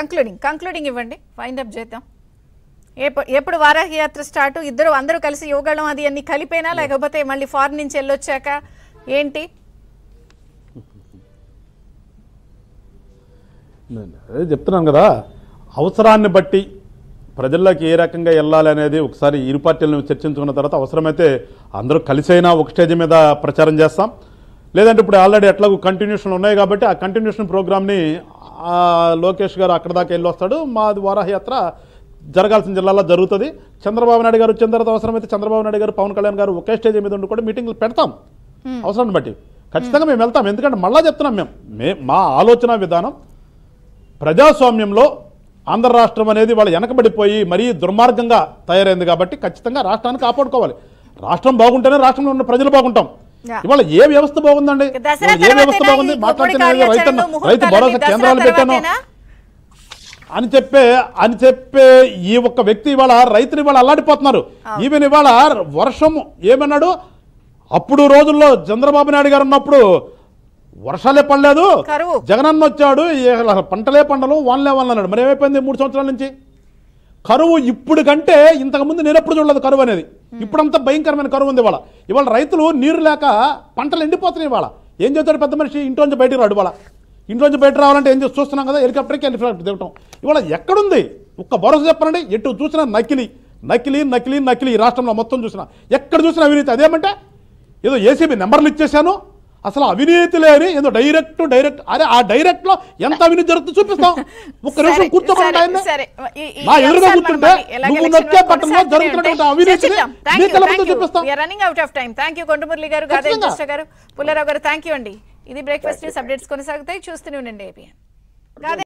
concluding concluding ఇవ్వండి find up చేద్దాం ఎప్పుడు వారాహి యాత్ర స్టార్ట్ ఇద్దరు అందరూ కలిసి యోగళం అది అన్ని కలిపేనా లేకపోతే మళ్ళీ ఫారెన్ నుంచి వెళ్ళొచ్చాక ఏంటి అదే చెప్తున్నాను కదా అవసరాన్ని బట్టి ప్రజల్లోకి ఏ రకంగా వెళ్ళాలి అనేది ఒకసారి ఇరు పార్టీలను చర్చించుకున్న తర్వాత అవసరమైతే అందరూ కలిసైనా ఒక స్టేజ్ మీద ప్రచారం చేస్తాం లేదంటే ఇప్పుడు ఆల్రెడీ ఎట్లాగో కంటిన్యూషన్లు ఉన్నాయి కాబట్టి ఆ కంటిన్యూషన్ ప్రోగ్రామ్ని లోకేష్ గారు అక్కడ దాకా వెళ్ళి వస్తాడు మా వారాహయాత్ర జరగాల్సిన జిల్లాలో జరుగుతుంది చంద్రబాబు నాయుడు గారు వచ్చిన తర్వాత అవసరమైతే చంద్రబాబు నాయుడు గారు పవన్ కళ్యాణ్ గారు ఒకే స్టేజ్ మీద ఉండి కూడా మీటింగ్లు పెడతాం అవసరాన్ని బట్టి ఖచ్చితంగా మేము వెళ్తాం ఎందుకంటే మళ్ళీ చెప్తున్నాం మేము మే మా ఆలోచన విధానం ప్రజాస్వామ్యంలో ఆంధ్ర రాష్ట్రం అనేది వాళ్ళు వెనకబడిపోయి మరీ దుర్మార్గంగా తయారైంది కాబట్టి ఖచ్చితంగా రాష్ట్రాన్ని కాపాడుకోవాలి రాష్ట్రం బాగుంటేనే రాష్ట్రంలో ఉన్న ప్రజలు బాగుంటాం ఇవాళ ఏ వ్యవస్థ బాగుందండి ఏ వ్యవస్థ బాగుంది మాట్లాడుతున్నారు రైతన్న రైతు భరోసా కేంద్రాలు పెట్టాను అని చెప్పే అని చెప్పే ఈ ఒక్క వ్యక్తి ఇవాళ రైతులు ఇవాళ అల్లాడిపోతున్నారు ఈవెన్ ఇవాళ వర్షం ఏమన్నాడు అప్పుడు రోజుల్లో చంద్రబాబు నాయుడు గారు ఉన్నప్పుడు వర్షాలే పడలేదు జగనన్న వచ్చాడు పంటలే పండలు వానలే వాళ్ళు అన్నాడు మరి ఏమైపోయింది మూడు సంవత్సరాల నుంచి కరువు ఇప్పుడు కంటే ఇంతకుముందు నేను ఎప్పుడు చూడలేదు కరువు అనేది ఇప్పుడంతా భయంకరమైన కరువు ఉంది ఇవాళ ఇవాళ రైతులు నీరు లేక పంటలు ఎండిపోతున్నాయి ఇవాళ ఏం చేస్తాడు పెద్ద మనిషి నుంచి బయటకు రాడు ఇవాళ ఇంట్లోంచి బయట రావాలంటే ఏం చేసి చూస్తున్నాం కదా హెలికాప్టర్కి హెలికాప్టర్ దిగటం ఇవాళ ఎక్కడుంది ఒక్క భరోసా చెప్పనండి ఎటు చూసినా నకిలీ నకిలీ నకిలీ నకిలీ రాష్ట్రంలో మొత్తం చూసినా ఎక్కడ చూసినా అవినీతి అదేమంటే ఏదో ఏసీబీ నెంబర్లు ఇచ్చేసాను అసలు అవినీతి లేని ఏదో డైరెక్ట్ డైరెక్ట్ అరే ఆ డైరెక్ట్ లో ఎంత అవినీతి జరుగుతుంది చూపిస్తాం ఒక నిమిషం కూర్చోకుండా నా ఎదురుగా కూర్చుంటే నువ్వు నొక్కే పట్టణంలో జరుగుతున్నటువంటి మీ చూపిస్తాం running out of time thank you Kondamurali గారు గారు పుల్లారావు గారు థ్యాంక్ యూ అండి ఇది బ్రేక్ఫాస్ట్ అప్డేట్స్ కొనసాగుతాయి చూస్తూనే ఉండండి ఏబిఎన్